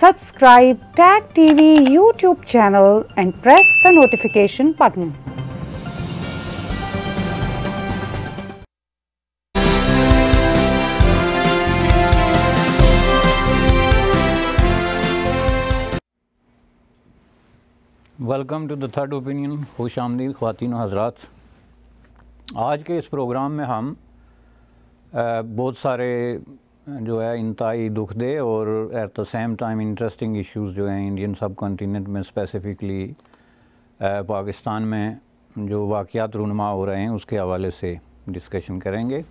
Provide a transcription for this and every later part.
Subscribe Tag TV YouTube channel and press the notification button. Welcome to the third opinion खुश आमदी ख़वान हजरात आज के इस प्रोग्राम में हम बहुत सारे जो है इंतहाई दुख दे और at the same time interesting issues जो हैं इंडियन सब कॉन्टीनेंट में स्पेसिफिकली पाकिस्तान में जो वाक़ात रूनमा हो रहे हैं उसके हवाले से डिस्कशन करेंगे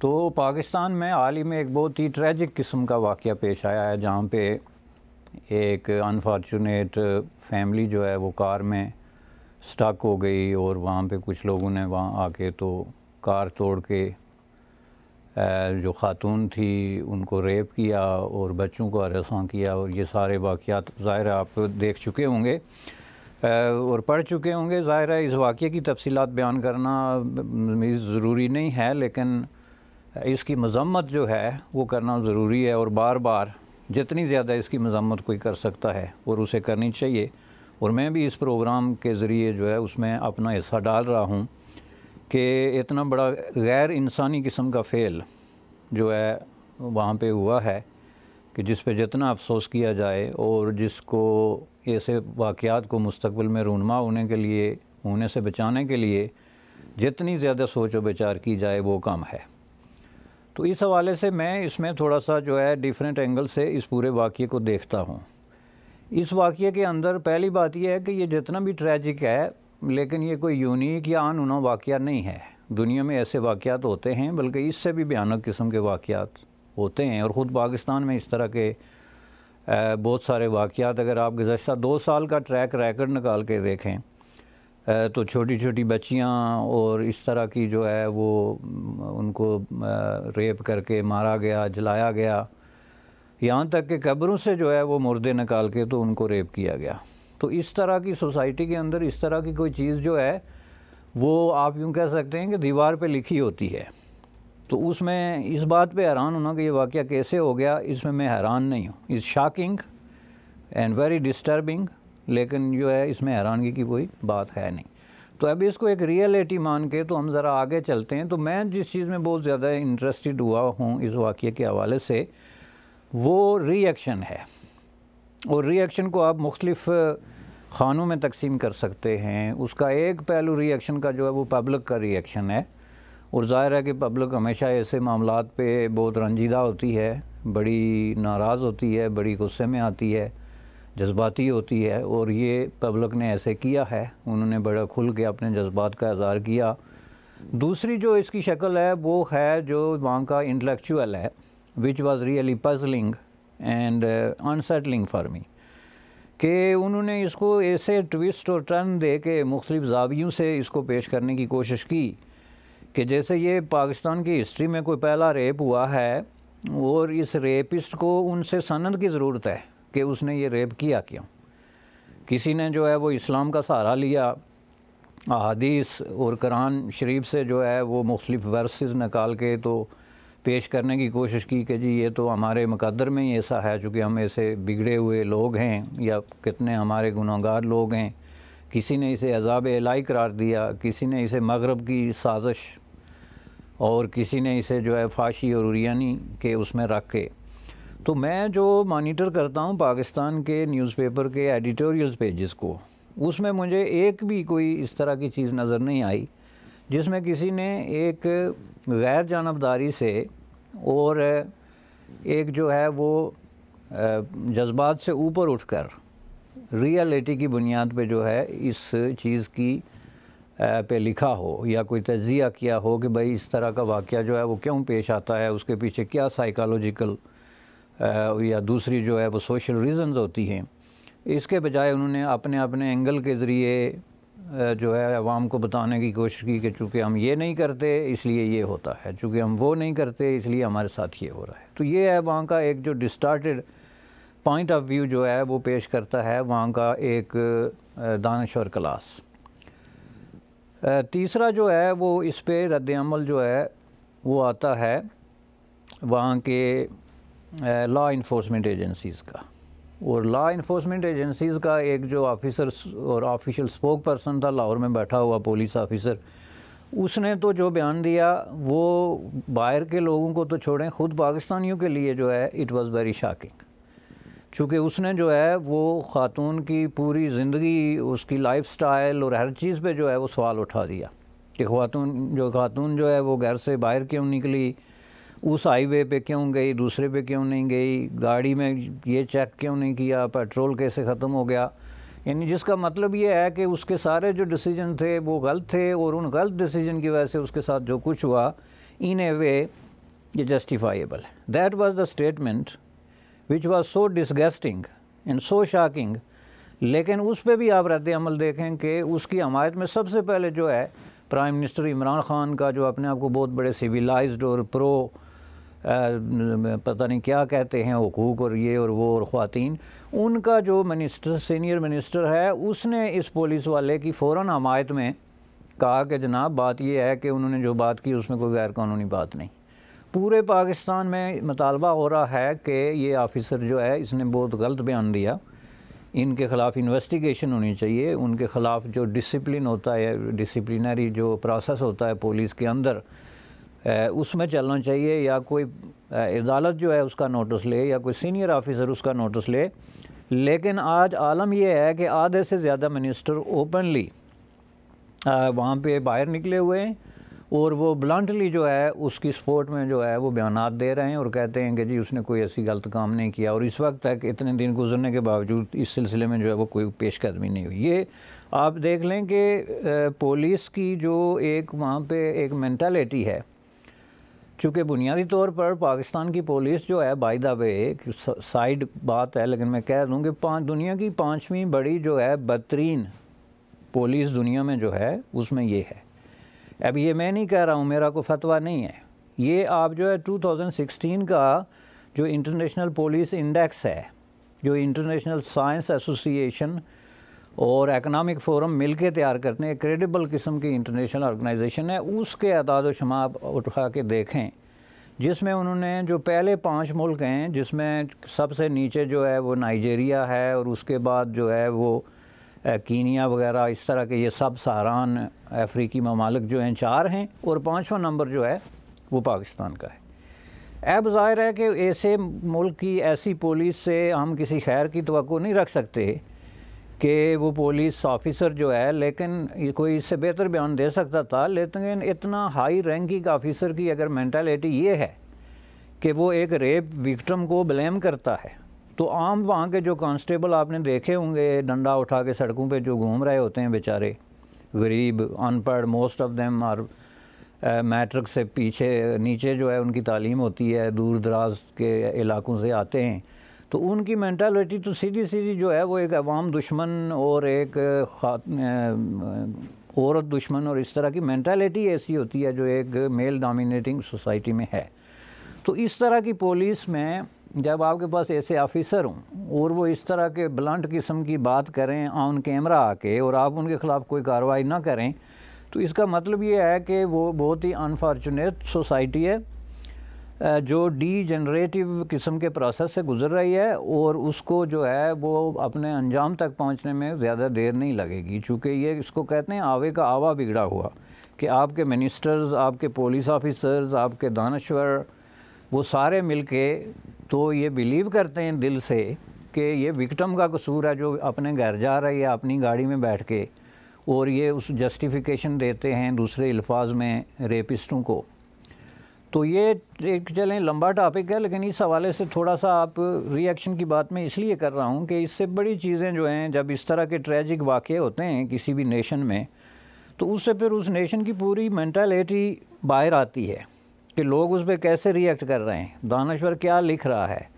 तो पाकिस्तान में हाल ही में एक बहुत ही ट्रेजिक किस्म का वाक़ पेश आया है जहाँ पे एक अनफॉर्चुनेट फैमिली जो है वो कार में स्टक हो गई और वहाँ पे कुछ लोगों ने वहाँ आके तो कार तोड़ के जो ख़ातून थी उनको रेप किया और बच्चों को हरसाँ किया और ये सारे वाक़ात ज़ाहिर आप देख चुके होंगे और पढ़ चुके होंगे ज़ाहिर है इस वाक़े की तफसीत बयान करना ज़रूरी नहीं है लेकिन इसकी मजम्मत जो है वो करना ज़रूरी है और बार बार जितनी ज़्यादा इसकी मजम्मत कोई कर सकता है और उसे करनी चाहिए और मैं भी इस प्रोग्राम के ज़रिए जो है उसमें अपना हिस्सा डाल रहा हूँ कि इतना बड़ा गैर इंसानी किस्म का फ़ेल जो है वहाँ पे हुआ है कि जिस पे जितना अफसोस किया जाए और जिसको ऐसे वाक़ात को मुस्तबिल में रूनमा होने के लिए होने से बचाने के लिए जितनी ज़्यादा सोच विचार की जाए वो कम है तो इस हवाले से मैं इसमें थोड़ा सा जो है डिफरेंट एंगल से इस पूरे वाक़े को देखता हूँ इस वाक़े के अंदर पहली बात यह है कि ये जितना भी ट्रैजिक है लेकिन ये कोई यूनिक या अनुना वाक़ नहीं है दुनिया में ऐसे वाक़ात होते हैं बल्कि इससे भी भयानक किस्म के वाक़ात होते हैं और ख़ुद पाकिस्तान में इस तरह के बहुत सारे वाक़ात अगर आप गुजशत दो साल का ट्रैक रैकड निकाल के देखें तो छोटी छोटी बच्चियां और इस तरह की जो है वो उनको रेप करके मारा गया जलाया गया यहाँ तक कि कब्रों से जो है वो मुर्दे निकाल के तो उनको रेप किया गया तो इस तरह की सोसाइटी के अंदर इस तरह की कोई चीज़ जो है वो आप यूँ कह सकते हैं कि दीवार पे लिखी होती है तो उसमें इस बात पे हैरान होना कि ये वाक़ कैसे हो गया इसमें मैं हैरान नहीं हूँ is shocking and very disturbing लेकिन जो है इसमें हैरानगी की कोई बात है नहीं तो अभी इसको एक रियलिटी मान के तो हम ज़रा आगे चलते हैं तो मैं जिस चीज़ में बहुत ज़्यादा इंटरेस्टेड हुआ हूँ इस वाक़े के हवाले से वो रिएक्शन है और रिएक्शन को आप मुख्तलिफ़ खानों में तकसीम कर सकते हैं उसका एक पहलू रिएक्शन का जो है वो पब्लिक का रिएक्शन है और ज़ाहिर है कि पब्लिक हमेशा ऐसे मामला पे बहुत रंजीदा होती है बड़ी नाराज़ होती है बड़ी गुस्से में आती है जज्बाती होती है और ये पब्लिक ने ऐसे किया है उन्होंने बड़ा खुल के अपने जज्बात का इजहार किया दूसरी जो इसकी शक्ल है वो है जो वहाँ का इंटलेक्चुअल है which was really puzzling and unsettling for me कि उन्होंने इसको ऐसे ट्विस्ट और टर्न दे के मुख्तलिफ जावियों से इसको पेश करने की कोशिश की कि जैसे ये पाकिस्तान की हिस्ट्री में कोई पहला रेप हुआ है और इस रेपिस्ट को उनसे सनद की ज़रूरत है कि उसने ये रेप किया क्यों किसी ने जो है वो इस्लाम का सहारा लिया अदीस और कुरान शरीफ से जो है वो मुख्तलिफ वर्सेस निकाल के तो पेश करने की कोशिश की कि जी ये तो हमारे मुकदर में ही ऐसा है चूँकि हम ऐसे बिगड़े हुए लोग हैं या कितने हमारे गुनागार लोग हैं किसी ने इसे अजाब एलाई करार दिया किसी ने इसे मगरब की साजिश और किसी ने इसे जो है फाशी और उरियानी के उसमें रख के तो मैं जो मॉनिटर करता हूँ पाकिस्तान के न्यूज़पेपर के एडिटोरियल पेजेस को उसमें मुझे एक भी कोई इस तरह की चीज़ नज़र नहीं आई जिसमें किसी ने एक गैर जानबदारी से और एक जो है वो जज्बात से ऊपर उठकर रियलिटी की बुनियाद पे जो है इस चीज़ की पे लिखा हो या कोई तजिया किया हो कि भाई इस तरह का वाक़ जो है वो क्यों पेश आता है उसके पीछे क्या साइकोलॉजिकल या दूसरी जो है वो सोशल रीज़न्स होती हैं इसके बजाय उन्होंने अपने अपने एंगल के ज़रिए जो है आवाम को बताने की कोशिश की कि चूँकि हम ये नहीं करते इसलिए ये होता है चूँकि हम वो नहीं करते इसलिए हमारे साथ ये हो रहा है तो ये है वहाँ का एक जो डिस्टार्टेड पॉइंट ऑफ व्यू जो है वो पेश करता है वहाँ का एक दानश और क्लास तीसरा जो है वो इस पर रद्दमल जो है वो आता है वहाँ के लॉ इन्फोर्समेंट एजेंसीज़ का और लॉ इन्फोर्समेंट एजेंसीज़ का एक जो ऑफिसर और ऑफिशियल स्पोक पर्सन था लाहौर में बैठा हुआ पुलिस ऑफिसर उसने तो जो बयान दिया वो बाहर के लोगों को तो छोड़ें खुद पाकिस्तानियों के लिए जो है इट वाज़ वेरी शॉकिंग चूँकि उसने जो है वो ख़ातून की पूरी ज़िंदगी उसकी लाइफ स्टाइल और हर चीज़ पर जो है वो सवाल उठा दिया कि खातून जो खातून जो है वो घर से बाहर क्यों निकली उस हाईवे पे क्यों गई दूसरे पे क्यों नहीं गई गाड़ी में ये चेक क्यों नहीं किया पेट्रोल कैसे ख़त्म हो गया यानी जिसका मतलब ये है कि उसके सारे जो डिसीजन थे वो गलत थे और उन गलत डिसीजन की वजह से उसके साथ जो कुछ हुआ इन ए वे ये जस्टिफाइबल है that was the statement which was so disgusting and so shocking लेकिन उस पर भी आप रद्द अमल देखें कि उसकी हमायत में सबसे पहले जो है प्राइम मिनिस्टर इमरान खान का जो अपने आप को बहुत बड़े सिविलाइज्ड और प्रो पता नहीं क्या कहते हैं हकूक़ और ये और वो और ख़वान उनका जो मिनिस्टर सीनियर मिनिस्टर है उसने इस पुलिस वाले की फ़ौर हमायत में कहा कि जनाब बात यह है कि उन्होंने जो बात की उसमें कोई गैर कानूनी बात नहीं पूरे पाकिस्तान में मतालबा हो रहा है कि ये ऑफिसर जो है इसने बहुत गलत बयान दिया इनके ख़िलाफ़ इन्वेस्टिगेशन होनी चाहिए उनके ख़िलाफ़ जो डिसिप्लिन होता है डिसिप्लिनरी जो प्रोसेस होता है पुलिस के अंदर उसमें चलना चाहिए या कोई अदालत जो है उसका नोटिस ले या कोई सीनियर ऑफिसर उसका नोटिस ले लेकिन आज आलम यह है कि आधे से ज़्यादा मिनिस्टर ओपनली वहाँ पे बाहर निकले हुए हैं और वो ब्लंटली जो है उसकी सपोर्ट में जो है वो बयान दे रहे हैं और कहते हैं कि जी उसने कोई ऐसी गलत काम नहीं किया और इस वक्त तक इतने दिन गुजरने के बावजूद इस सिलसिले में जो है वो कोई पेशकदमी नहीं हुई ये आप देख लें कि पुलिस की जो एक वहाँ पे एक मैंटालिटी है चूँकि बुनियादी तौर पर पाकिस्तान की पुलिस जो है बाई द वे साइड बात है लेकिन मैं कह दूँ कि पाँच दुनिया की पाँचवीं बड़ी जो है बदतरीन पुलिस दुनिया में जो है उसमें ये है अब ये मैं नहीं कह रहा हूँ मेरा कोई फतवा नहीं है ये आप जो है 2016 का जो इंटरनेशनल पुलिस इंडेक्स है जो इंटरनेशनल साइंस एसोसिएशन और एकनॉमिक फोरम मिल के तैयार करते हैं क्रेडिबल किस्म की इंटरनेशनल ऑर्गेनाइजेशन है उसके अदाद शुमार उठा के देखें जिसमें उन्होंने जो पहले पांच मुल्क हैं जिसमें सबसे नीचे जो है वो नाइजेरिया है और उसके बाद जो है वो कीनिया वगैरह इस तरह के ये सब सहारान अफ्रीकी ममालिक जो हैं चार हैं और पाँचवा नंबर जो है वो पाकिस्तान का है अब ज़ाहिर है कि ऐसे मुल्क की ऐसी पोलिस से हम किसी खैर की तो नहीं रख सकते कि वो पुलिस ऑफिसर जो है लेकिन कोई इससे बेहतर बयान दे सकता था लेकिन इतना हाई रैंकिंग ऑफिसर की अगर मैंटालिटी ये है कि वो एक रेप विक्टम को ब्लेम करता है तो आम वहाँ के जो कांस्टेबल आपने देखे होंगे डंडा उठा के सड़कों पे जो घूम रहे होते हैं बेचारे गरीब अनपढ़ most of them are matric से पीछे नीचे जो है उनकी तालीम होती है दूर दराज के इलाकों से आते हैं तो उनकी मैंटालिटी तो सीधी सीधी जो है वो एक अवाम दुश्मन और एक औरत दुश्मन और इस तरह की मैंटालिटी ऐसी होती है जो एक मेल डोमिनेटिंग सोसाइटी में है तो इस तरह की पुलिस में जब आपके पास ऐसे ऑफिसर हों और वो इस तरह के ब्लंट किस्म की बात करें ऑन कैमरा आके और आप उनके ख़िलाफ़ कोई कार्रवाई ना करें तो इसका मतलब ये है कि वो बहुत ही अनफॉर्चुनेट सोसाइटी है जो डी जनरेटिव किस्म के प्रोसेस से गुज़र रही है और उसको जो है वो अपने अंजाम तक पहुंचने में ज़्यादा देर नहीं लगेगी चूँकि ये इसको कहते हैं आवे का आवा बिगड़ा हुआ कि आपके मिनिस्टर्स आपके पुलिस ऑफिसर्स आपके दानश्वर वो सारे मिलके तो ये बिलीव करते हैं दिल से कि ये विक्टम का कसूर है जो अपने घर जा रही है अपनी गाड़ी में बैठ के और ये उस जस्टिफिकेशन देते हैं दूसरे अल्फाज में रेपिस्टों को तो ये एक चलें लंबा टॉपिक है लेकिन इस हवाले से थोड़ा सा आप रिएक्शन की बात मैं इसलिए कर रहा हूँ कि इससे बड़ी चीज़ें जो हैं जब इस तरह के ट्रेजिक वाक़े होते हैं किसी भी नेशन में तो उससे फिर उस नेशन की पूरी मैंटालिटी बाहर आती है कि लोग उस पर कैसे रिएक्ट कर रहे हैं दानश्वर क्या लिख रहा है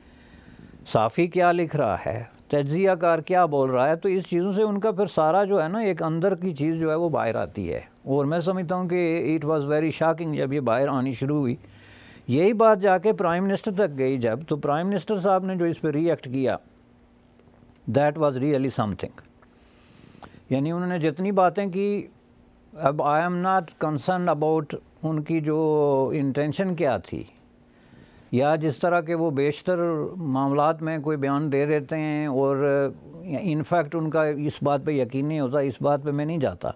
साफ़ी क्या लिख रहा है तजिया कार क्या बोल रहा है तो इस चीज़ों से उनका फिर सारा जो है ना एक अंदर की चीज़ जो है वो बाहर आती है और मैं समझता हूँ कि इट वाज़ वेरी शॉकिंग जब ये बाहर आनी शुरू हुई यही बात जाके प्राइम मिनिस्टर तक गई जब तो प्राइम मिनिस्टर साहब ने जो इस पर रिएक्ट किया दैट वाज रियली समथिंग यानी उन्होंने जितनी बातें की अब I am not concern about उनकी जो इंटेंशन क्या थी या जिस तरह के वो बेशतर मामला में कोई बयान दे देते हैं और इनफैक्ट उनका इस बात पे यकीन नहीं होता इस बात पे मैं नहीं जाता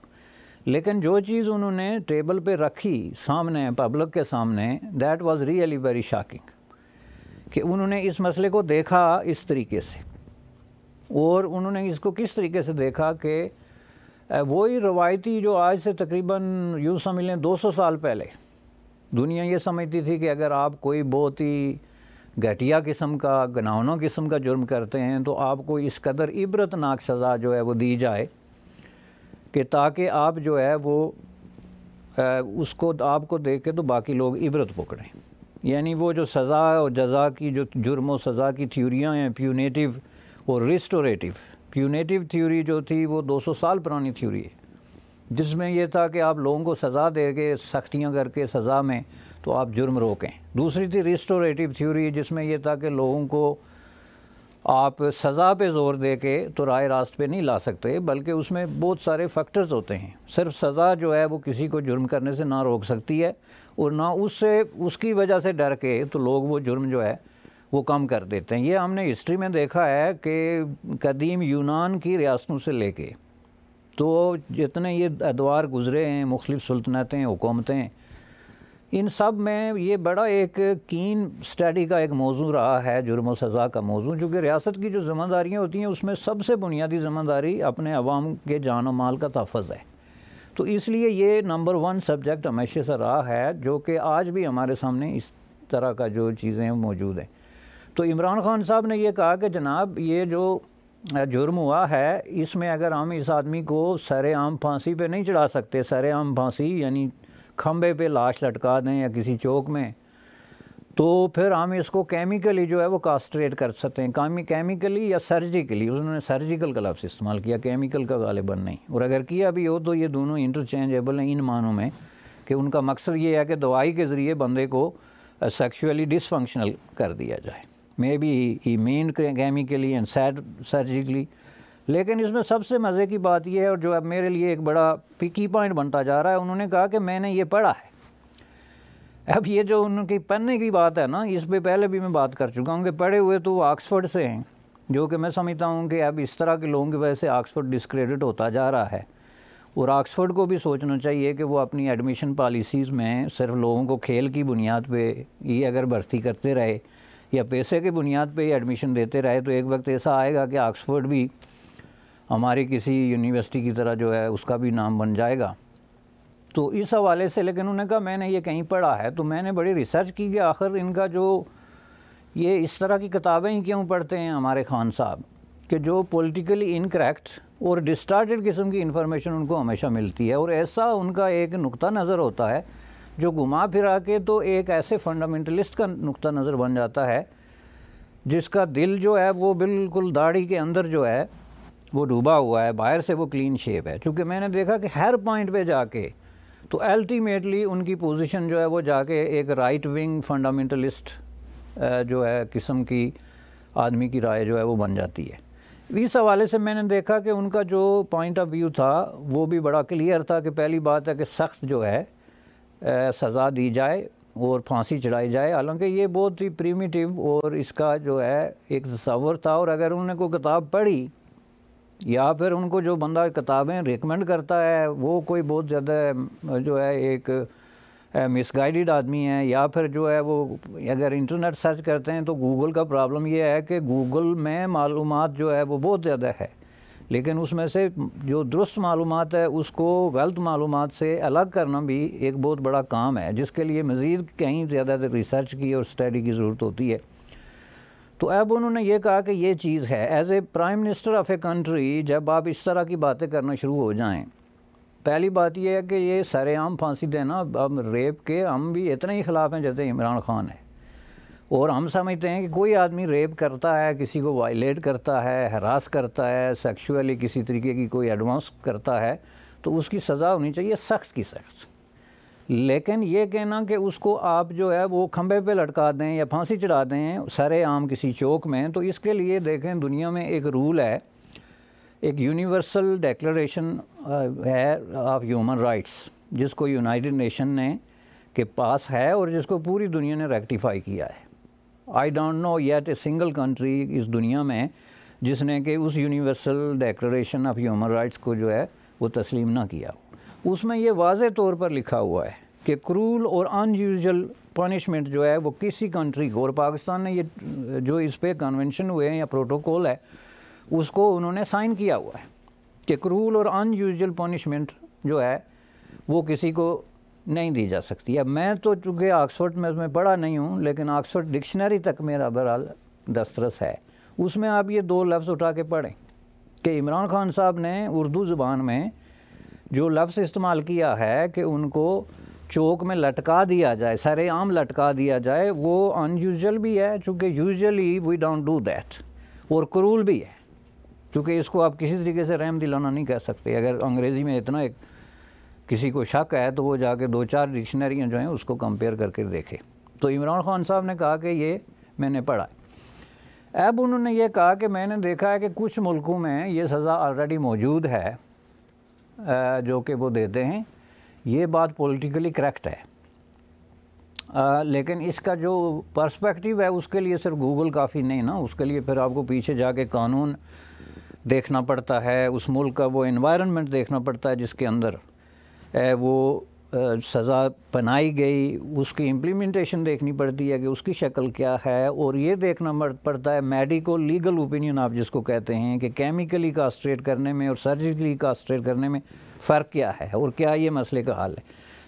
लेकिन जो चीज़ उन्होंने टेबल पे रखी सामने पब्लिक के सामने that was really very shocking कि उन्होंने इस मसले को देखा इस तरीके से और उन्होंने इसको किस तरीके से देखा कि वही रवायती जो आज से तकरीबन यूँ समझ लें सौ साल पहले दुनिया ये समझती थी कि अगर आप कोई बहुत ही घटिया किस्म का गनाहनों किस्म का जुर्म करते हैं तो आपको इस कदर इबरतनाक सज़ा जो है वो दी जाए कि ताकि आप जो है वो उसको आपको देख के तो बाकी लोग इबरत पकड़ें यानी वो जो सज़ा और जजा की जो जुर्म और सज़ा की थ्योरियाँ हैं प्यूनेटिव और रिस्टोरेटिव प्यूनेटिव थ्योरी जो थी वो 200 साल पुरानी थ्योरी है जिसमें यह था कि आप लोगों को सज़ा दे के सख्तियाँ करके सज़ा में तो आप जुर्म रोकें दूसरी थी रिस्टोरेटिव थ्योरी जिसमें यह था कि लोगों को आप सज़ा पे जोर दे के तो राय रास्त पे नहीं ला सकते बल्कि उसमें बहुत सारे फैक्टर्स होते हैं सिर्फ सज़ा जो है वो किसी को जुर्म करने से ना रोक सकती है और ना उससे उसकी वजह से डर के तो लोग वो जुर्म जो है वो कम कर देते हैं ये हमने हिस्ट्री में देखा है कि कदीम यूनान की रियासतों से लेके तो जितने ये अदवार गुज़रे हैं मुख्तलिफ़ सल्तनतें हुकूमतें इन सब में ये बड़ा एक कीन स्टडी का एक मौजू रहा है जुर्म सज़ा का मौजू चूँकि रियासत की जो जिम्मेदारियाँ होती हैं उसमें सबसे बुनियादी जिम्मेदारी अपने अवाम के जान व माल का तहफ़ है तो इसलिए ये नंबर वन सब्जेक्ट हमेशा से रहा है जो कि आज भी हमारे सामने इस तरह का जो चीज़ें मौजूद हैं तो इमरान खान साहब ने यह कहा कि जनाब ये जो जुर्म हुआ है इसमें अगर हम इस आदमी को सरे आम फांसी पे नहीं चढ़ा सकते सरे आम फांसी यानी खम्भे पे लाश लटका दें या किसी चौक में तो फिर हम इसको केमिकली जो है वो कास्ट्रेट कर सकते हैं कामी केमिकली या सर्जिकली उन्होंने सर्जिकल का लफ्स इस्तेमाल किया केमिकल का गालिबन नहीं और अगर किया भी हो तो ये दोनों इंटरचेंजेबल हैं इन मानों में कि उनका मकसद ये है कि दवाई के ज़रिए बंदे को सेक्शुअली डिसफंक्शनल कर दिया जाए maybe he mean chemically and surgically लेकिन इसमें सबसे मज़े की बात यह है और जो अब मेरे लिए एक बड़ा पिकी पॉइंट बनता जा रहा है उन्होंने कहा कि मैंने ये पढ़ा है अब ये जो उनके पढ़ने की बात है ना इस पर पहले भी मैं बात कर चुका हूँ कि पढ़े हुए तो ऑक्सफोर्ड से हैं जो कि मैं समझता हूँ कि अब इस तरह के लोगों की वजह से ऑक्सफोर्ड डिस्क्रेडिट होता जा रहा है और ऑक्सफोर्ड को भी सोचना चाहिए कि वो अपनी एडमिशन पॉलिसीज़ में सिर्फ लोगों को खेल की बुनियाद पर ही अगर भर्ती करते रहे या पैसे की बुनियाद पे ही एडमिशन देते रहे तो एक वक्त ऐसा आएगा कि ऑक्सफोर्ड भी हमारी किसी यूनिवर्सिटी की तरह जो है उसका भी नाम बन जाएगा तो इस हवाले से लेकिन उन्होंने कहा मैंने ये कहीं पढ़ा है तो मैंने बड़ी रिसर्च की कि आखिर इनका जो ये इस तरह की किताबें ही क्यों पढ़ते हैं हमारे खान साहब कि जो पॉलिटिकली इनकरेक्ट और डिस्टार्टेड किस्म की इन्फॉर्मेशन उनको हमेशा मिलती है और ऐसा उनका एक नुक्ता नज़र होता है जो घुमा फिरा के तो एक ऐसे फंडामेंटलिस्ट का नुक़ा नज़र बन जाता है जिसका दिल जो है वो बिल्कुल दाढ़ी के अंदर जो है वो डूबा हुआ है बाहर से वो क्लीन शेप है चूँकि मैंने देखा कि हर पॉइंट पे जाके तो अल्टीमेटली उनकी पोजीशन जो है वो जाके एक राइट विंग फंडामेंटलिस्ट जो है किस्म की आदमी की राय जो है वो बन जाती है इस हवाले से मैंने देखा कि उनका जो पॉइंट ऑफ व्यू था वो भी बड़ा क्लियर था कि पहली बात है कि सख्त जो है सज़ा दी जाए और फांसी चढ़ाई जाए हालांकि ये बहुत ही प्रीमिटिव और इसका जो है एक तस्वर था और अगर उन्होंने कोई किताब पढ़ी या फिर उनको जो बंदा किताबें रिकमेंड करता है वो कोई बहुत ज़्यादा जो है एक मिसगाइडेड आदमी है या फिर जो है वो अगर इंटरनेट सर्च करते हैं तो गूगल का प्रॉब्लम ये है कि गूगल में मालूम जो है वो बहुत ज़्यादा है लेकिन उसमें से जो दुरुस्त मालूम है उसको गलत मालूम से अलग करना भी एक बहुत बड़ा काम है जिसके लिए मज़ीद कहीं ज़्यादा रिसर्च की और स्टडी की ज़रूरत होती है तो अब उन्होंने ये कहा कि ये चीज़ है as a prime minister of a country जब आप इस तरह की बातें करना शुरू हो जाएं पहली बात यह है कि ये सरेआम फांसी देना अब रेप के हम भी इतने ही ख़िलाफ़ हैं जैसे इमरान खान है और हम समझते हैं कि कोई आदमी रेप करता है किसी को वायलेट करता है हरास करता है सेक्सुअली किसी तरीके की कोई एडवांस करता है तो उसकी सज़ा होनी चाहिए सख्त की सख्त लेकिन ये कहना कि उसको आप जो है वो खंबे पे लटका दें या फांसी चढ़ा दें सरे आम किसी चौक में तो इसके लिए देखें दुनिया में एक रूल है एक यूनिवर्सल डेक्लेशन है ऑफ ह्यूमन राइट्स जिसको यूनाइटेड नेशन ने के पास है और जिसको पूरी दुनिया ने रेक्टिफाई किया है I don't know yet a single country इस दुनिया में जिसने कि उस universal declaration of human rights को जो है वो तस्लीम ना किया उसमें ये वाज तौर पर लिखा हुआ है कि क्रूल और अनयूजल पनिशमेंट जो है वो किसी कंट्री को और पाकिस्तान ने ये जो इस पर कन्वेंशन हुए हैं या प्रोटोकॉल है उसको उन्होंने साइन किया हुआ है कि क्रूल और अनयूजल पनिशमेंट जो है वो किसी को नहीं दी जा सकती अब मैं तो चूँकि ऑक्सफोर्ड में उसमें पढ़ा नहीं हूँ लेकिन ऑक्सफोर्ड डिक्शनरी तक मेरा बहरहाल दस्तरस है उसमें आप ये दो लफ्ज़ उठा के पढ़ें कि इमरान खान साहब ने उर्दू ज़ुबान में जो लफ्ज़ इस्तेमाल किया है कि उनको चौक में लटका दिया जाए सरेआम लटका दिया जाए वो अनयूजल भी है चूँकि usually we don't do that और क्रूल भी है चूँकि इसको आप किसी तरीके से रहम दिलाना नहीं कह सकते अगर अंग्रेज़ी में इतना एक किसी को शक है तो वो जाके दो चार डिक्शनरियाँ जो हैं उसको कंपेयर करके देखे तो इमरान खान साहब ने कहा कि ये मैंने पढ़ा अब उन्होंने ये कहा कि मैंने देखा है कि कुछ मुल्कों में ये सज़ा ऑलरेडी मौजूद है जो कि वो देते हैं ये बात पॉलिटिकली करेक्ट है आ, लेकिन इसका जो पर्सपेक्टिव है उसके लिए सिर्फ गूगल काफ़ी नहीं ना उसके लिए फिर आपको पीछे जाके कानून देखना पड़ता है उस मुल्क का वो इन्वायरमेंट देखना पड़ता है जिसके अंदर वो सज़ा बनाई गई उसकी इम्प्लीमेंटेशन देखनी पड़ती है कि उसकी शक्ल क्या है और ये देखना पड़ता है मेडिको लीगल ओपिनियन आप जिसको कहते हैं कि केमिकली कास्ट्रेट करने में और सर्जिकली कास्ट्रेट करने में फ़र्क क्या है और क्या ये मसले का हाल है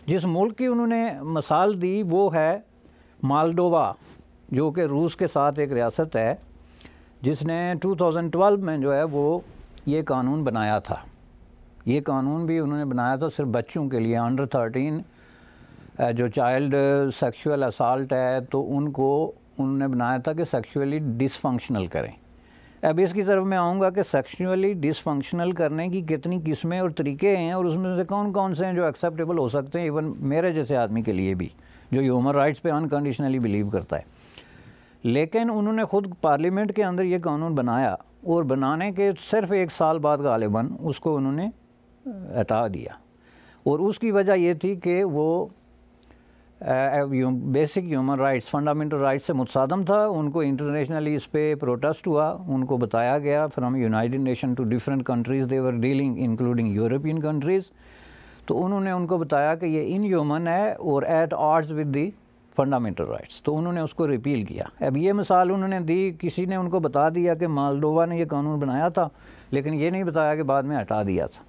जिस मुल्क की उन्होंने मसाल दी वो है मालडोवा जो कि रूस के साथ एक रियासत है जिसने 2012 में जो है वो ये कानून बनाया था ये कानून भी उन्होंने बनाया था सिर्फ बच्चों के लिए अंडर थर्टीन जो चाइल्ड सेक्सुअल असाल्ट है तो उनको उन्होंने बनाया था कि सेक्सुअली डिसफंक्शनल करें अब इसकी तरफ मैं आऊँगा कि सेक्सुअली डिसफंक्शनल करने की कितनी किस्में और तरीके हैं और उसमें से कौन कौन से हैं जो एक्सेप्टेबल हो सकते हैं इवन मेरे जैसे आदमी के लिए भी जो ह्यूमन राइट्स पे अनकंडीशनली बिलीव करता है लेकिन उन्होंने खुद पार्लियामेंट के अंदर ये कानून बनाया और बनाने के सिर्फ एक साल बाद गालिबा उसको उन्होंने हटा दिया और उसकी वजह ये थी कि वो basic human rights fundamental rights से मुतसादम था उनको इंटरनेशनली इस पर प्रोटेस्ट हुआ उनको बताया गया from united nation to different countries their dealing including European countries तो उन्होंने उनको बताया कि ये इन ह्यूमन है और at odds with the fundamental rights तो उन्होंने उसको रिपील किया अब ये मिसाल उन्होंने दी किसी ने उनको बता दिया कि मालडोवा ने ये कानून बनाया था लेकिन ये नहीं बताया कि बाद में हटा दिया था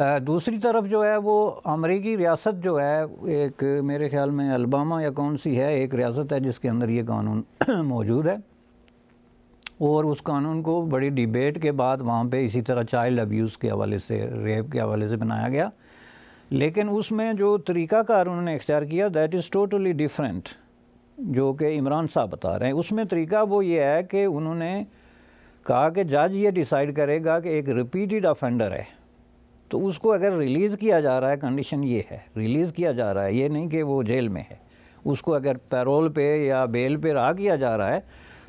दूसरी तरफ जो है वो अमरीकी रियासत जो है एक मेरे ख्याल में अलबामा या कौन सी है एक रियासत है जिसके अंदर ये कानून मौजूद है और उस कानून को बड़ी डिबेट के बाद वहाँ पे इसी तरह चाइल्ड अब्यूज़ के हवाले से रेप के हवाले से बनाया गया लेकिन उसमें जो तरीक़ाकार उन्होंने इख्तियार किया दैट इज़ टोटली डिफरेंट जो कि इमरान साहब बता रहे हैं उसमें तरीका वो ये है कि उन्होंने कहा कि जज ये डिसाइड करेगा कि एक रिपीटेड ऑफेंडर है तो उसको अगर रिलीज़ किया जा रहा है कंडीशन ये है रिलीज़ किया जा रहा है ये नहीं कि वो जेल में है उसको अगर पैरोल पे या बेल पे रहा किया जा रहा है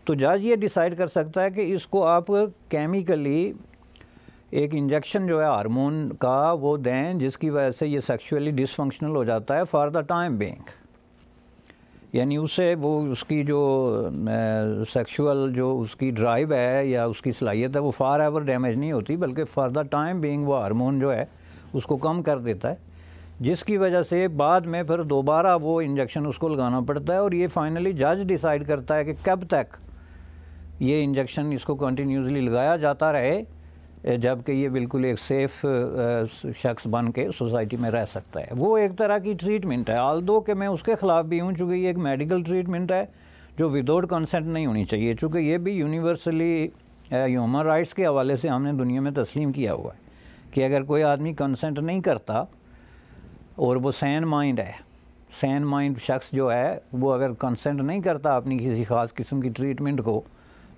तो जज ये डिसाइड कर सकता है कि इसको आप केमिकली एक इंजेक्शन जो है हार्मोन का वो दें जिसकी वजह से ये सेक्शुअली डिसफंक्शनल हो जाता है फॉर द टाइम बेंग यानी उसे वो उसकी जो सेक्सुअल जो उसकी ड्राइव है या उसकी सलाहियत है वो फार एवर डैमेज नहीं होती बल्कि फॉर द टाइम बीइंग वो हार्मोन जो है उसको कम कर देता है जिसकी वजह से बाद में फिर दोबारा वो इंजेक्शन उसको लगाना पड़ता है और ये फाइनली जज डिसाइड करता है कि कब तक ये इंजेक्शन इसको कंटिन्यूसली लगाया जाता रहे जबकि ये बिल्कुल एक सेफ शख्स बन के सोसाइटी में रह सकता है वो एक तरह की ट्रीटमेंट है आल दो कि मैं उसके ख़िलाफ़ भी हूँ चूँकि ये एक मेडिकल ट्रीटमेंट है जो विदाउट कंसेंट नहीं होनी चाहिए चूँकि ये भी यूनिवर्सली ह्यूमन राइट्स के हवाले से हमने दुनिया में तस्लीम किया हुआ है कि अगर कोई आदमी कंसेंट नहीं करता और वो सैन माइंड है सैन माइंड शख्स जो है वो अगर कंसेंट नहीं करता अपनी किसी ख़ास किस्म की ट्रीटमेंट को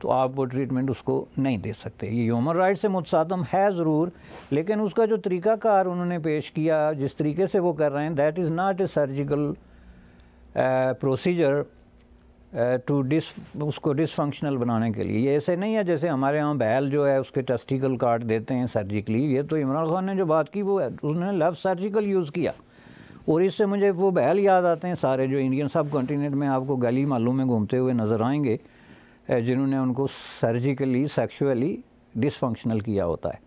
तो आप वो ट्रीटमेंट उसको नहीं दे सकते ये ह्यूमन राइट से मुतसादम है ज़रूर लेकिन उसका जो तरीकाकार उन्होंने पेश किया जिस तरीके से वो कर रहे हैं that is not a surgical procedure to डिस उसको डिसफंक्शनल बनाने के लिए ये ऐसे नहीं है जैसे हमारे यहाँ बैल जो है उसके टेस्टिकल काट देते हैं सर्जिकली ये तो इमरान खान ने जो बात की वो उसने लव सर्जिकल यूज़ किया और इससे मुझे वो बैल याद आते हैं सारे जो इंडियन सब कॉन्टीनेंट में आपको गली मालूम में घूमते हुए नज़र आएंगे जिन्होंने उनको सर्जिकली सेक्सुअली डिसफंक्शनल किया होता है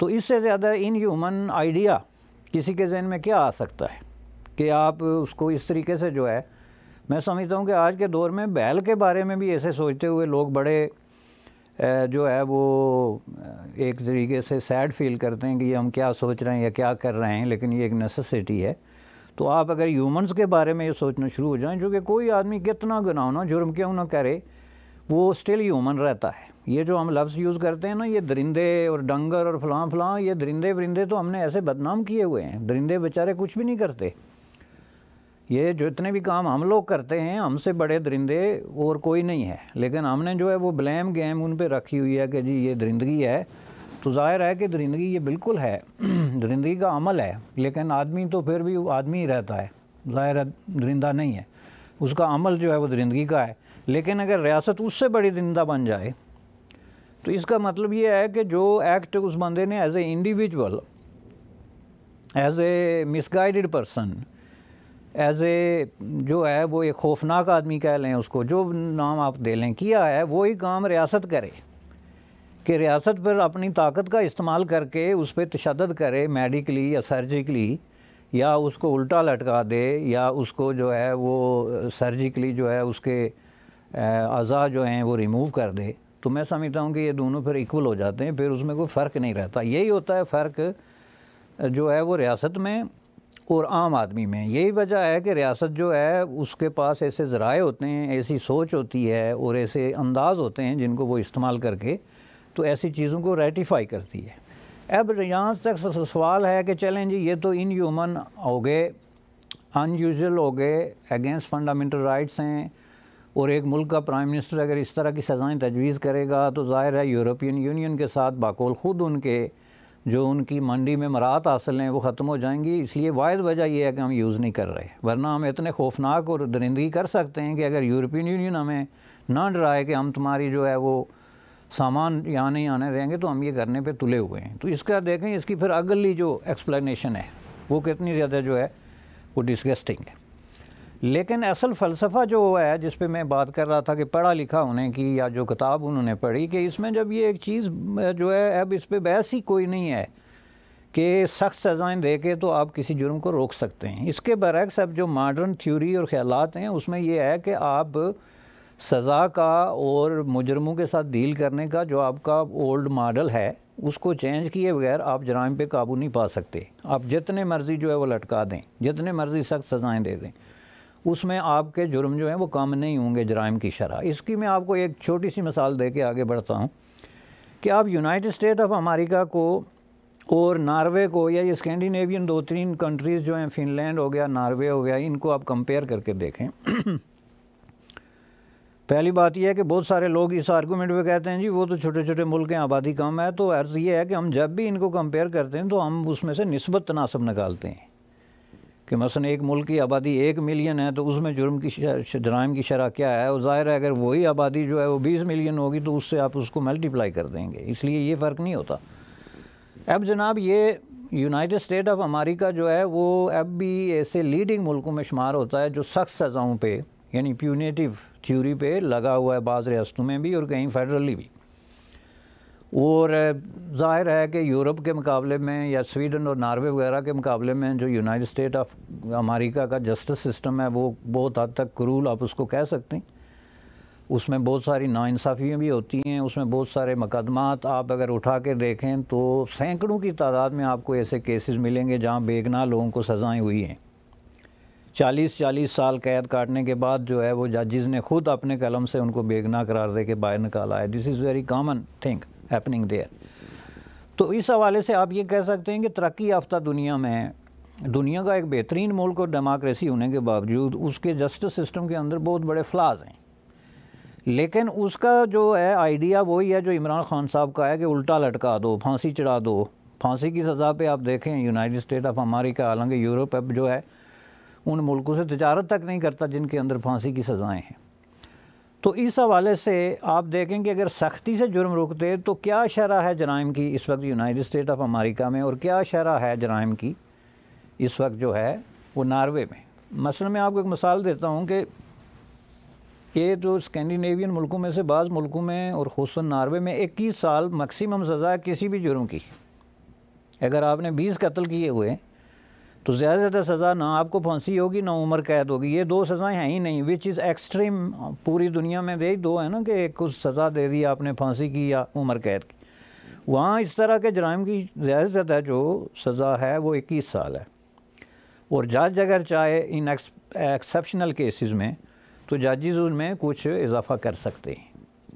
तो इससे ज़्यादा इन ह्यूमन आइडिया किसी के जहन में क्या आ सकता है कि आप उसको इस तरीके से जो है मैं समझता हूँ कि आज के दौर में बैल के बारे में भी ऐसे सोचते हुए लोग बड़े जो है वो एक तरीके से सैड फील करते हैं कि ये हम क्या सोच रहे हैं या क्या कर रहे हैं लेकिन ये एक नेसेसिटी है तो आप अगर ह्यूमंस के बारे में ये सोचना शुरू हो जाएं क्योंकि कोई आदमी कितना गुनाह ना जुर्म क्यों ना करे वो स्टिल ह्यूमन रहता है ये जो हम लफ्ज़ यूज़ करते हैं ना ये दरिंदे और डंगर और फलां फलां ये दरिंदे वरिंदे तो हमने ऐसे बदनाम किए हुए हैं दरिंदे बेचारे कुछ भी नहीं करते ये जो इतने भी काम हम लोग करते हैं हमसे बड़े दरिंदे और कोई नहीं है लेकिन हमने जो है वो ब्लेम गेम उन पर रखी हुई है कि जी ये दरिंदगी है तो ज़ाहिर है कि दरिंदगी ये बिल्कुल है दरिंदगी का अमल है लेकिन आदमी तो फिर भी आदमी ही रहता है ज़ाहिर दरिंदा नहीं है उसका अमल जो है वो दरिंदगी का है लेकिन अगर रियासत उससे बड़ी जिंदा बन जाए तो इसका मतलब ये है कि जो एक्ट उस बंदे ने as a individual as a misguided person as a जो है वो एक खौफनाक आदमी कह लें उसको जो नाम आप दे लें किया है वही काम रियासत करे कि रियासत पर अपनी ताकत का इस्तेमाल करके उस पर तशद करे मेडिकली या सर्जिकली या उसको उल्टा लटका दे या उसको जो है वो सर्जिकली जो है उसके अज़ा जो हैं वो रिमूव कर दे तो मैं समझता हूँ कि ये दोनों फिर इक्वल हो जाते हैं फिर उसमें कोई फ़र्क नहीं रहता यही होता है फ़र्क जो है वो रियासत में और आम आदमी में यही वजह है कि रियासत जो है उसके पास ऐसे ज़राए होते हैं ऐसी सोच होती है और ऐसे अंदाज होते हैं जिनको वो इस्तेमाल करके तो ऐसी चीज़ों को रेटिफाई करती है अब यहाँ तक सवाल है कि चलें जी ये तो इन ह्यूमन हो गए अनयूजल हो गए अगेंस्ट फंडामेंटल राइट्स हैं और एक मुल्क का प्राइम मिनिस्टर अगर इस तरह की सज़ाएँ तजवीज़ करेगा तो ज़ाहिर है यूरोपियन यूनियन के साथ बाकोल ख़ुद उनके जो उनकी मंडी में मराहत हासिल हैं वो ख़त्म हो जाएंगी इसलिए वायद वजह यह है कि हम यूज़ नहीं कर रहे वरना हम इतने खौफनाक और दरिंदगी कर सकते हैं कि अगर यूरोपियन यूनियन हमें ना डराए कि हम तुम्हारी जो है वो सामान यहाँ नहीं आने देंगे तो हम ये करने पे तुले हुए हैं तो इसका देखें इसकी फिर अगली जो एक्सप्लेनेशन है वो कितनी ज़्यादा जो है वो डिसगस्टिंग है लेकिन असल फ़लसफ़ा जो है जिस पे मैं बात कर रहा था कि पढ़ा लिखा उन्हें की या जो किताब उन्होंने पढ़ी कि इसमें जब ये एक चीज़ जो है अब इस पर बहस ही कोई नहीं है कि सख्त सज़ाएँ दे के तो आप किसी जुर्म को रोक सकते हैं इसके बरक्स अब जो मॉडर्न थ्योरी और ख्याल हैं उसमें यह है कि आप सज़ा का और मुजरमों के साथ डील करने का जो आपका ओल्ड मॉडल है उसको चेंज किए बगैर आप जराइम पे काबू नहीं पा सकते आप जितने मर्ज़ी जो है वो लटका दें जितने मर्ज़ी सख्त सज़ाएँ दे दें उसमें आपके जुर्म जो हैं वो कम नहीं होंगे जराइम की शरह इसकी मैं आपको एक छोटी सी मिसाल दे के आगे बढ़ता हूँ कि आप यूनाइटेड स्टेट ऑफ अमेरिका को और नार्वे को या ये स्कैंडिनेवियन दो तीन कंट्रीज़ जो हैं फिनलैंड हो गया नार्वे हो गया इनको आप कंपेयर करके देखें पहली बात यह है कि बहुत सारे लोग इस आर्गूमेंट पर कहते हैं जी वो तो छोटे छोटे मुल्क हैं आबादी कम है तो अर्ज़ ये है कि हम जब भी इनको कंपेयर करते हैं तो हम उसमें से नस्बत तनासब निकालते हैं कि मसन एक मुल्क की आबादी एक मिलियन है तो उसमें जुर्म की जराइम की शरह क्या है और ज़ाहिर है अगर वही आबादी जो है वो बीस मिलियन होगी तो उससे आप उसको मल्टीप्लाई कर देंगे इसलिए ये फ़र्क नहीं होता अब जनाब ये यूनाइटेड स्टेट ऑफ अमेरिका जो है वो अब भी ऐसे लीडिंग मुल्कों में शुमार होता है जो सख्त सज़ाओं पर यानी प्यूनेटिव थ्योरी पे लगा हुआ है बाज़ रियासतों में भी और कहीं फेडरली भी और ज़ाहिर है कि यूरोप के मुकाबले में या स्वीडन और नार्वे वगैरह के मुकाबले में जो यूनाइट स्टेट ऑफ अमेरिका का जस्टिस सिस्टम है वो बहुत हद तक क्रूल आप उसको कह सकते हैं उसमें बहुत सारी नाइंसाफ़ियाँ भी होती हैं उसमें बहुत सारे मकदमात आप अगर उठा के देखें तो सैकड़ों की तादाद में आपको ऐसे केसेस मिलेंगे जहाँ बेगना लोगों को सज़ाएँ हुई हैं चालीस चालीस साल कैद काटने के बाद जो है वो जजेज़ ने खुद अपने कलम से उनको बेगना करार दे के बाहर निकाला है this is very common thing happening there तो इस हवाले से आप ये कह सकते हैं कि तरक्की याफ्ता दुनिया में दुनिया का एक बेहतरीन मुल्क और डेमोक्रेसी होने के बावजूद उसके जस्टिस सिस्टम के अंदर बहुत बड़े फ्लाज हैं लेकिन उसका जो है आइडिया वही है जो इमरान खान साहब का है कि उल्टा लटका दो फांसी चढ़ा दो फांसी की सज़ा पे आप देखें यूनाइटेड स्टेट ऑफ अमेरिका हालांकि यूरोप अब जो है उन मुल्कों से तजारत तक नहीं करता जिनके अंदर फांसी की सज़ाएँ हैं तो इस हवाले से आप देखें कि अगर सख्ती से जुर्म रुकते तो क्या शरह है जराइम की इस वक्त यूनाइटेड स्टेट ऑफ अमेरिका में और क्या शरह है जराइम की इस वक्त जो है वो नार्वे में मसल मैं आपको एक मिसाल देता हूँ कि ये तो स्कैंडिनेवियन मुल्कों में से बाज़ मुल्कों में और खसूस नार्वे में इक्कीस साल मैक्सिमम सज़ा किसी भी जुर्म की अगर आपने बीस कत्ल किए हुए तो ज़्यादा से ज़्यादा सज़ा ना आपको फांसी होगी ना उम्र कैद होगी ये दो सज़ाएँ हैं ही नहीं विच इज़ एक्सट्रीम पूरी दुनिया में यही दो है ना कि एक कुछ सज़ा दे दी आपने फांसी की या उम्र कैद की वहाँ इस तरह के जराइम की ज़्यादा से ज़्यादा जो सज़ा है वो इक्कीस साल है और जज अगर चाहे इन एक्सेप्शनल केसेस में तो जजिस उनमें कुछ इजाफा कर सकते हैं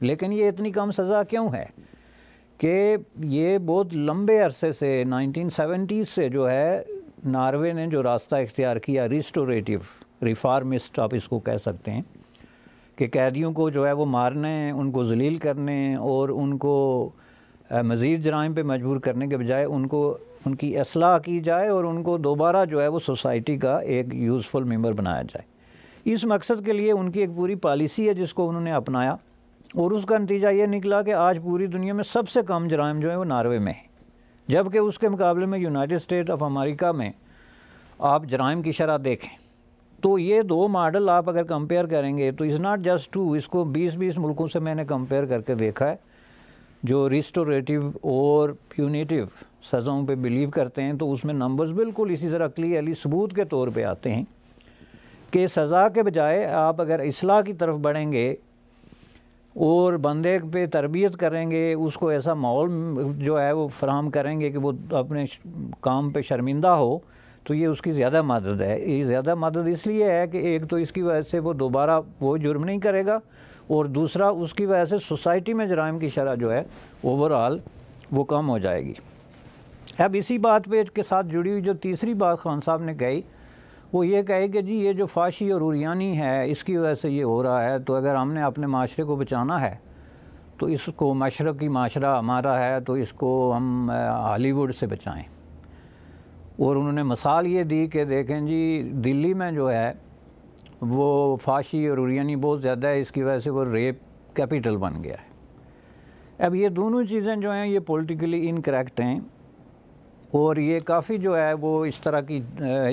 लेकिन ये इतनी कम सज़ा क्यों है कि ये बहुत लंबे अरसे से सेवेंटीज से जो है नार्वे ने जो रास्ता इख्तियार किया रिस्टोरेटिव रिफार्मिस्ट आप इसको कह सकते हैं कि कैदियों को जो है वो मारने उनको जलील करने और उनको मज़ीद जराइम पर मजबूर करने के बजाय उनको उनकी असलाह की जाए और उनको दोबारा जो है वो सोसाइटी का एक यूज़फुल मेम्बर बनाया जाए इस मकसद के लिए उनकी एक पूरी पॉलिसी है जिसको उन्होंने अपनाया और उसका नतीजा ये निकला कि आज पूरी दुनिया में सबसे कम जराइम जो है वो नार्वे में है जबकि उसके मुकाबले में यूनाइटेड स्टेट ऑफ अमेरिका में आप जराइम की शरह देखें तो ये दो मॉडल आप अगर कंपेयर करेंगे तो इज़ नॉट जस्ट टू इसको 20-20 मुल्कों से मैंने कंपेयर करके देखा है जो रिस्टोरेटिव और प्यूनिटिव सज़ाओं पे बिलीव करते हैं तो उसमें नंबर्स बिल्कुल इसी तरह क्लियरली सबूत के तौर पे आते हैं कि सज़ा के बजाय आप अगर असलाह की तरफ बढ़ेंगे और बंदे पे तरबियत करेंगे उसको ऐसा माहौल जो है वो फ्राहम करेंगे कि वो अपने काम पे शर्मिंदा हो तो ये उसकी ज़्यादा मदद है ये ज़्यादा मदद इसलिए है कि एक तो इसकी वजह से वो दोबारा वो जुर्म नहीं करेगा और दूसरा उसकी वजह से सोसाइटी में जराइम की शरह जो है ओवरऑल वो कम हो जाएगी अब इसी बात पे के साथ जुड़ी हुई जो तीसरी बात खान साहब ने कही वो ये कहे कि जी ये जो फाशी और उरियानी है इसकी वजह से ये हो रहा है तो अगर हमने अपने माशरे को बचाना है तो इसको मशरक़ी माशरा हमारा है तो इसको हम हॉलीवुड से बचाएं और उन्होंने मसाल ये दी कि देखें जी दिल्ली में जो है वो फाशी और उरियानी बहुत ज़्यादा है इसकी वजह से वो रेप कैपिटल बन गया है अब ये दोनों चीज़ें जो हैं ये पोलिटिकली इनकरेक्ट हैं और ये काफ़ी जो है वो इस तरह की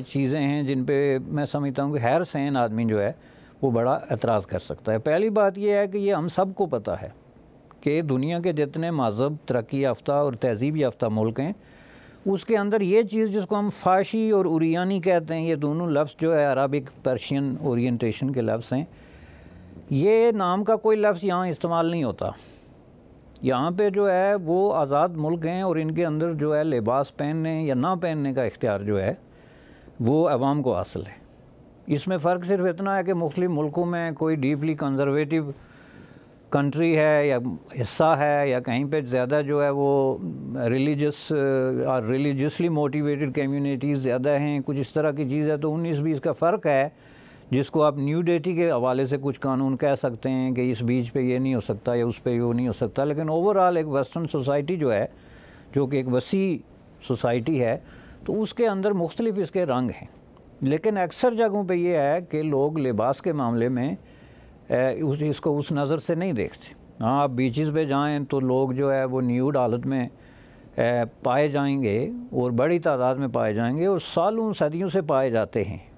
चीज़ें हैं जिन पे मैं समझता हूँ कि हैर सैन आदमी जो है वो बड़ा एतराज़ कर सकता है पहली बात यह है कि ये हम सबको पता है कि दुनिया के जितने मजहब तरक्की याफ्ता और तहजीब याफ्ता मुल्क हैं उसके अंदर ये चीज़ जिसको हम फाशी और उरियानी कहते हैं ये दोनों लफ्ज़ जो है अरबिक पर्शियन औरटेशन के लफ्ज़ हैं ये नाम का कोई लफ्ज़ यहाँ इस्तेमाल नहीं होता यहाँ पे जो है वो आज़ाद मुल्क हैं और इनके अंदर जो है लिबास पहनने या ना पहनने का इख्तियार जो है वो आवाम को हासिल है इसमें फ़र्क सिर्फ इतना है कि मुख्तु मुल्कों में कोई डीपली कंज़रवेटिव कंट्री है या हिस्सा है या कहीं पे ज़्यादा जो है वो रिलीजस और रिलीजसली मोटिवेटेड कम्यूनिटीज़ ज़्यादा हैं कुछ इस तरह की चीज़ है तो उन्नीस बीस का फ़र्क है जिसको आप न्यू डेटी के हवाले से कुछ कानून कह सकते हैं कि इस बीच पे ये नहीं हो सकता या उस पर वो नहीं हो सकता लेकिन ओवरऑल एक वेस्टर्न सोसाइटी जो है जो कि एक वसी सोसाइटी है तो उसके अंदर मुख्तलिफ इसके रंग हैं लेकिन अक्सर जगहों पे ये है कि लोग लिबास के मामले में ए, उस इसको उस नज़र से नहीं देखते हाँ आप बीच पर जाएँ तो लोग जो है वो न्यूड हालत में ए, पाए जाएंगे और बड़ी तादाद में पाए जाएंगे और सालों सदियों से पाए जाते हैं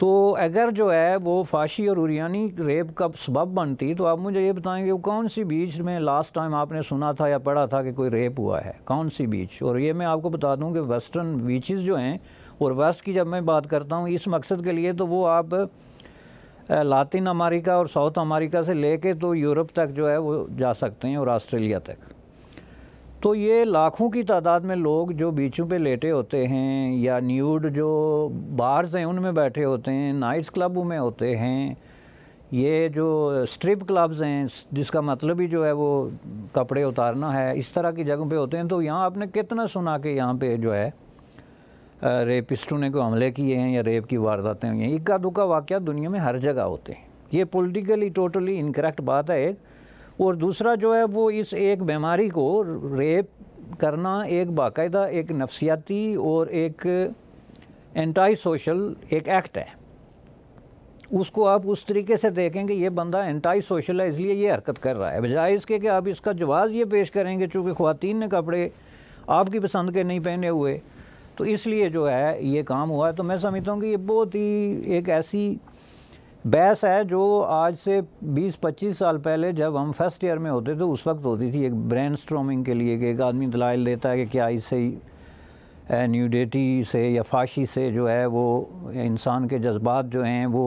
तो अगर जो है वो फाशी और उरियानी रेप का सबब बनती तो आप मुझे ये बताएंगे वो कौन सी बीच में लास्ट टाइम आपने सुना था या पढ़ा था कि कोई रेप हुआ है कौन सी बीच और ये मैं आपको बता दूं कि वेस्टर्न बीचेस जो हैं और वेस्ट की जब मैं बात करता हूँ इस मकसद के लिए तो वो आप लातिन अमेरिका और साउथ अमेरिका से ले तो यूरोप तक जो है वो जा सकते हैं और आस्ट्रेलिया तक तो ये लाखों की तादाद में लोग जो बीचों पे लेटे होते हैं या न्यूड जो बार्स हैं उनमें बैठे होते हैं नाइट्स क्लबों में होते हैं ये जो स्ट्रिप क्लब्स हैं जिसका मतलब ही जो है वो कपड़े उतारना है इस तरह की जगह पे होते हैं तो यहाँ आपने कितना सुना कि यहाँ पे जो है रेपिस्टों ने को हमले किए हैं या रेप की वारदातें हुई हैं इक्का दुक्का वाक़ दुनिया में हर जगह होते हैं ये पोलिटिकली टोटली इनकरेक्ट बात है एक और दूसरा जो है वो इस एक बीमारी को रेप करना एक बाकायदा एक नफसियाती और एक एंटी सोशल एक एक्ट है उसको आप उस तरीके से देखेंगे ये बंदा एंटी सोशल है इसलिए ये हरकत कर रहा है बजाय इसके कि आप इसका जवाब ये पेश करेंगे चूँकि ख़वान ने कपड़े आपकी पसंद के नहीं पहने हुए तो इसलिए जो है ये काम हुआ है तो मैं समझता हूँ कि ये बहुत ही एक ऐसी बहस है जो आज से 20-25 साल पहले जब हम फर्स्ट ईयर में होते थे उस वक्त होती थी एक ब्रेन स्ट्रोमिंग के लिए कि एक आदमी दलाइल देता है कि क्या इससे न्यूडेटी से या फाशी से जो है वो इंसान के जज्बात जो हैं वो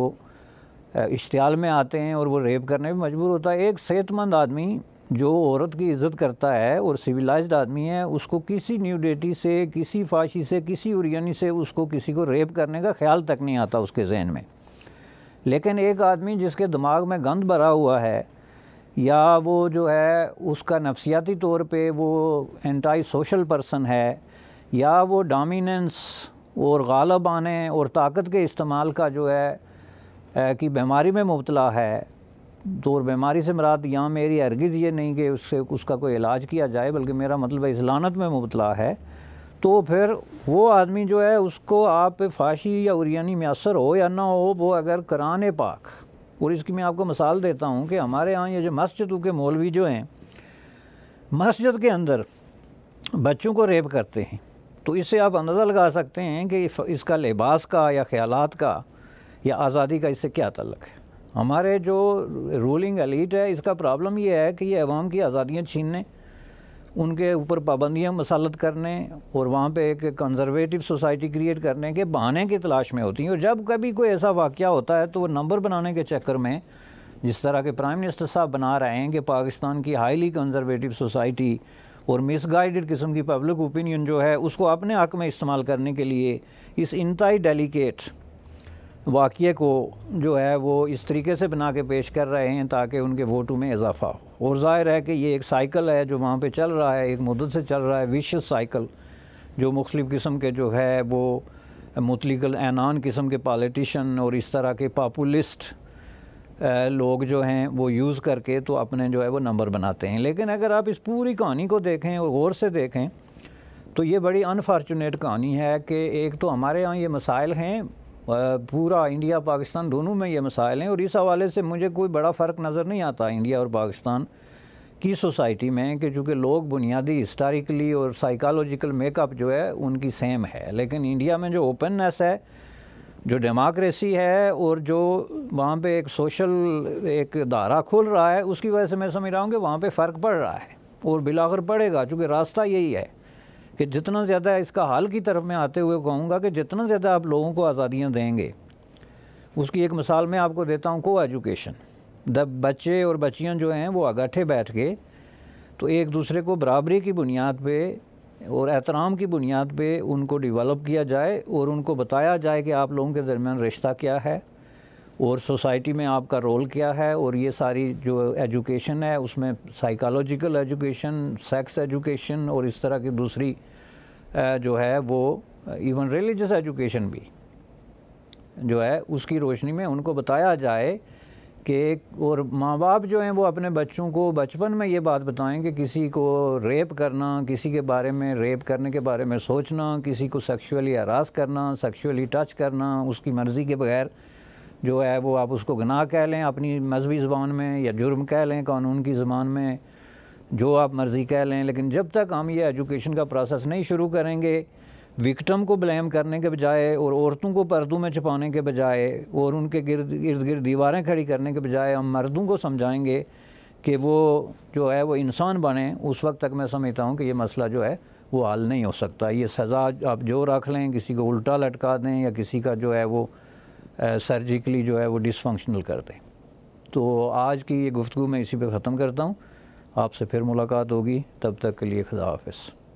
इश्तियाल में आते हैं और वो रेप करने में मजबूर होता है एक सेहतमंद आदमी जो औरत की इज़्ज़त करता है और सिविलाइज्ड आदमी है उसको किसी न्यूडेटी से किसी फाशी से किसी उरियनी से उसको किसी को रेप करने का ख्याल तक नहीं आता उसके जहन में लेकिन एक आदमी जिसके दिमाग में गंद भरा हुआ है या वो जो है उसका नफसियाती तौर पे वो एंटाई सोशल पर्सन है या वो डामिनेंस और गालब आने और ताकत के इस्तेमाल का जो है कि बीमारी में मुबतला है तो और बीमारी से मरात यहाँ मेरी हरगिज़ ये नहीं कि उससे उसका कोई इलाज किया जाए बल्कि मेरा मतलब इस लानत में मुबतला है तो फिर वो आदमी जो है उसको आप फाशी या उरियानी असर हो या ना हो वो अगर कुरान पाक और इसकी मैं आपको मिसाल देता हूँ कि हमारे यहाँ ये जो मस्जिदों के मौलवी जो हैं मस्जिद के अंदर बच्चों को रेप करते हैं तो इससे आप अंदाज़ा लगा सकते हैं कि इसका लिबास का या ख़्याल का या आज़ादी का इससे क्या तल्लक है हमारे जो रूलिंग एलिट है इसका प्रॉब्लम ये है कि ये अवाम की आज़ादियाँ छीनने उनके ऊपर पाबंदियाँ मसालत करने और वहाँ पे एक कंज़रवेटिव सोसाइटी क्रिएट करने के बहाने की तलाश में होती हैं और जब कभी कोई ऐसा वाक़ होता है तो वो नंबर बनाने के चक्कर में जिस तरह के प्राइम मिनिस्टर साहब बना रहे हैं कि पाकिस्तान की हाईली कंज़रवेटिव सोसाइटी और मिसगाइडेड किस्म की पब्लिक ओपिनियन जो है उसको अपने हक में इस्तेमाल करने के लिए इस इंतई डेलीकेट वाक़े को जो है वो इस तरीके से बना के पेश कर रहे हैं ताकि उनके वोटों में इजाफ़ा हो और ज़ाहिर है कि ये एक साइकिल है जो वहाँ पर चल रहा है एक मदद से चल रहा है विश साइकिल जो मुख्तु किस्म के जो है वो मुतलिकल एनान किस्म के पॉलिटिशन और इस तरह के पापुलिस्ट लोग जो हैं वो यूज़ करके तो अपने जो है वो नंबर बनाते हैं लेकिन अगर आप इस पूरी कहानी को देखें और गौर से देखें तो ये बड़ी अनफॉर्चुनेट कहानी है कि एक तो हमारे यहाँ ये मसाइल हैं पूरा इंडिया पाकिस्तान दोनों में ये मसाइल हैं और इस हवाले से मुझे कोई बड़ा फ़र्क नज़र नहीं आता इंडिया और पाकिस्तान की सोसाइटी में कि चूँकि लोग बुनियादी हिस्टारिकली और साइकोलॉजिकल मेकअप जो है उनकी सेम है लेकिन इंडिया में जो ओपननेस है जो डेमोक्रेसी है और जो वहाँ पे एक सोशल एक धारा खुल रहा है उसकी वजह से मैं समझ रहा हूँ कि वहाँ पे फ़र्क पड़ रहा है और बिलाखर पड़ेगा चूँकि रास्ता यही है कि जितना ज़्यादा इसका हाल की तरफ मैं आते हुए कहूँगा कि जितना ज़्यादा आप लोगों को आज़ादियाँ देंगे उसकी एक मिसाल मैं आपको देता हूँ को एजुकेशन जब बच्चे और बच्चियाँ जो हैं वो अगठे बैठ के तो एक दूसरे को बराबरी की बुनियाद पर और एहतराम की बुनियाद पर उनको डिवेलप किया जाए और उनको बताया जाए कि आप लोगों के दरमियान रिश्ता क्या है और सोसाइटी में आपका रोल क्या है और ये सारी जो एजुकेशन है उसमें साइकोलॉजिकल एजुकेशन सेक्स एजुकेशन और इस तरह की दूसरी जो है वो इवन रिलीजस एजुकेशन भी जो है उसकी रोशनी में उनको बताया जाए कि और माँ बाप जो हैं वो अपने बच्चों को बचपन में ये बात बताएं कि किसी को रेप करना किसी के बारे में रेप करने के बारे में सोचना किसी को सेक्सुअली हरास करना सेक्सुअली टच करना उसकी मर्ज़ी के बगैर जो है वो आप उसको गनाह कह लें अपनी मजहबी ज़बान में या जुर्म कह लें कानून की ज़बान में जो आप मर्ज़ी कह लें लेकिन जब तक हम ये एजुकेशन का प्रोसेस नहीं शुरू करेंगे विक्टम को ब्लेम करने के बजाय और औरतों को पर्दों में छुपाने के बजाय और उनके गिर्द इर्द गिर्द दीवारें खड़ी करने के बजाय हम मर्दों को समझाएंगे कि वो जो है वो इंसान बने उस वक्त तक मैं समझता हूँ कि ये मसला जो है वो हल नहीं हो सकता ये सज़ा आप जो रख लें किसी को उल्टा लटका दें या किसी का जो है वो सर्जिकली जो है वो डिसफंक्शनल कर दें तो आज की ये गुफ्तु मैं इसी पे ख़त्म करता हूँ आपसे फिर मुलाकात होगी तब तक के लिए खुदा हाफिज़